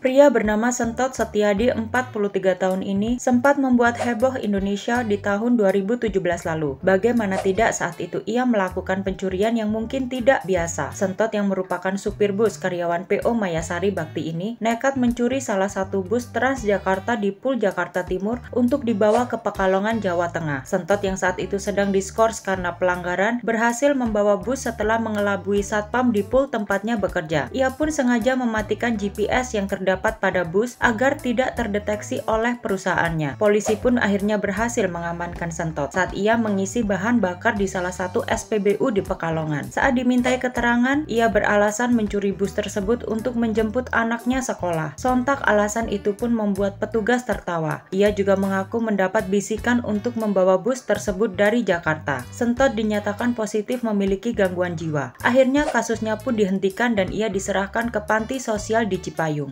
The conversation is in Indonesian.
Pria bernama Sentot Setiadi 43 tahun ini sempat membuat heboh Indonesia di tahun 2017 lalu. Bagaimana tidak saat itu ia melakukan pencurian yang mungkin tidak biasa. Sentot yang merupakan supir bus karyawan PO Mayasari Bakti ini nekat mencuri salah satu bus Transjakarta di Pul Jakarta Timur untuk dibawa ke Pekalongan, Jawa Tengah. Sentot yang saat itu sedang diskors karena pelanggaran berhasil membawa bus setelah mengelabui satpam di Pul tempatnya bekerja. Ia pun sengaja mematikan GPS yang terdapat terdapat pada bus agar tidak terdeteksi oleh perusahaannya. Polisi pun akhirnya berhasil mengamankan Sentot saat ia mengisi bahan bakar di salah satu SPBU di Pekalongan. Saat dimintai keterangan, ia beralasan mencuri bus tersebut untuk menjemput anaknya sekolah. Sontak alasan itu pun membuat petugas tertawa. Ia juga mengaku mendapat bisikan untuk membawa bus tersebut dari Jakarta. Sentot dinyatakan positif memiliki gangguan jiwa. Akhirnya kasusnya pun dihentikan dan ia diserahkan ke panti sosial di Cipayung.